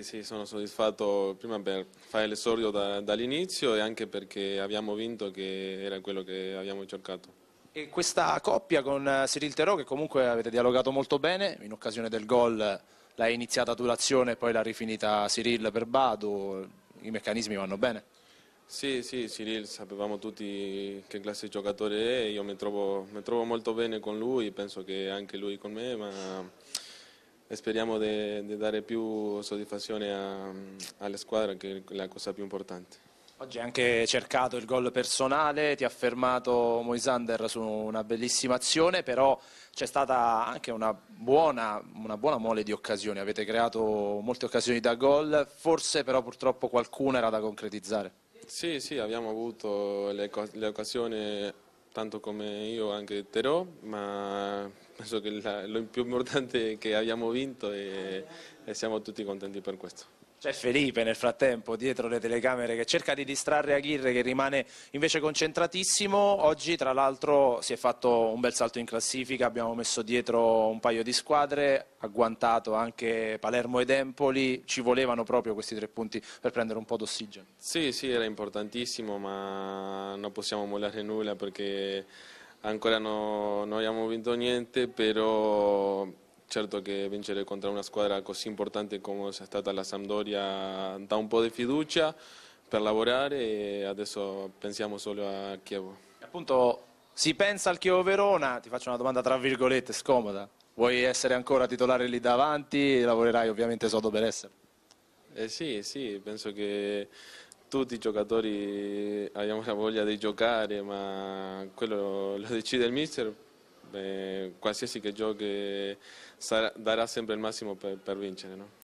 Sì, sono soddisfatto prima per fare l'esordio da, dall'inizio e anche perché abbiamo vinto che era quello che abbiamo cercato. E questa coppia con eh, Cyril Terò che comunque avete dialogato molto bene, in occasione del gol l'hai iniziata tu l'azione e poi l'ha rifinita Cyril per Bado, i meccanismi vanno bene? Sì, sì, Cyril sapevamo tutti che classe di giocatore è, io mi trovo, mi trovo molto bene con lui, penso che anche lui con me, ma e speriamo di dare più soddisfazione a, alla squadra, che è la cosa più importante. Oggi hai anche cercato il gol personale, ti ha fermato Moisander su una bellissima azione, però c'è stata anche una buona, una buona, mole di occasioni, avete creato molte occasioni da gol, forse però purtroppo qualcuna era da concretizzare. Sì, sì, abbiamo avuto le, le occasioni tanto come io anche Terò, ma penso che la, lo più importante è che abbiamo vinto e, e siamo tutti contenti per questo. C'è Felipe nel frattempo dietro le telecamere che cerca di distrarre Aguirre che rimane invece concentratissimo. Oggi tra l'altro si è fatto un bel salto in classifica, abbiamo messo dietro un paio di squadre, agguantato anche Palermo ed Empoli, ci volevano proprio questi tre punti per prendere un po' d'ossigeno. Sì, sì, era importantissimo ma non possiamo mollare nulla perché ancora no, non abbiamo vinto niente, però certo che vincere contro una squadra così importante come è stata la Sampdoria dà un po' di fiducia per lavorare e adesso pensiamo solo a Chievo. Appunto si pensa al Chievo Verona, ti faccio una domanda tra virgolette scomoda, vuoi essere ancora titolare lì davanti, lavorerai ovviamente sotto per essere. Eh sì, sì, penso che tutti i giocatori abbiamo la voglia di giocare, ma quello lo decide il mister. Eh, qualsiasi che giochi darà sempre il massimo per, per vincere. No?